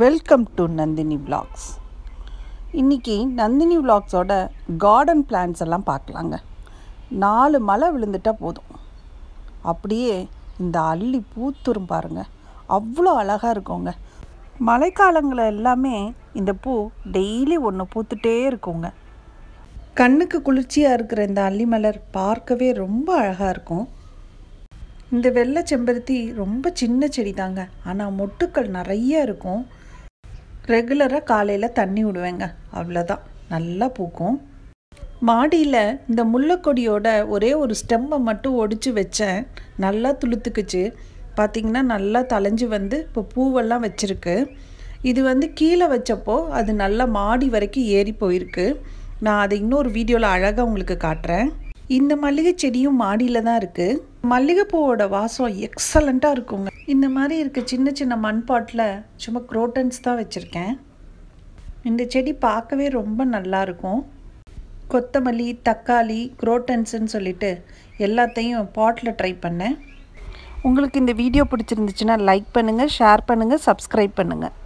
welcome to Nandini vlogs இன்றைக்கி Nandini விளாக்ஸோட garden plans எல்லாம் பார்க்கலாங்க நாலு மழை விழுந்துட்டால் போதும் அப்படியே இந்த அள்ளி பூத்துரும் பாருங்கள் அவ்வளோ அழகாக இருக்குங்க மழைக்காலங்களில் எல்லாமே இந்த பூ டெய்லி ஒன்று பூத்துட்டே இருக்குங்க கண்ணுக்கு குளிர்ச்சியாக இருக்கிற இந்த அள்ளி மலர் பார்க்கவே ரொம்ப அழகாக இருக்கும் இந்த வெள்ளை செம்பருத்தி ரொம்ப சின்ன செடி தாங்க ஆனால் மொட்டுக்கள் நிறைய இருக்கும் ரெகுலராக காலையில் தண்ணி விடுவேங்க அவ்வளோதான் நல்லா பூக்கும் மாடியில் இந்த முல்லைக்கொடியோட ஒரே ஒரு ஸ்டெம்பை மட்டும் ஒடிச்சு வச்சேன் நல்லா துளுத்துக்குச்சு பார்த்திங்கன்னா நல்லா தலைஞ்சு வந்து இப்போ பூவெல்லாம் வச்சுருக்கு இது வந்து கீழே வச்சப்போ அது நல்லா மாடி வரைக்கும் ஏறி போயிருக்கு நான் அதை இன்னொரு வீடியோவில் அழகாக உங்களுக்கு காட்டுறேன் இந்த மல்லிகை செடியும் மாடியில் தான் இருக்குது மல்லிகைப்பூவோட வாசம் எக்ஸலண்ட்டாக இருக்குங்க இந்த மாதிரி இருக்க சின்ன சின்ன மண்பாட்டில் சும்மா குரோட்டன்ஸ் தான் வச்சுருக்கேன் இந்த செடி பார்க்கவே ரொம்ப நல்லாயிருக்கும் கொத்தமல்லி தக்காளி குரோட்டன்ஸுன்னு சொல்லிட்டு எல்லாத்தையும் பாட்டில் ட்ரை பண்ணேன் உங்களுக்கு இந்த வீடியோ பிடிச்சிருந்துச்சுன்னா லைக் பண்ணுங்கள் ஷேர் பண்ணுங்கள் சப்ஸ்கிரைப் பண்ணுங்கள்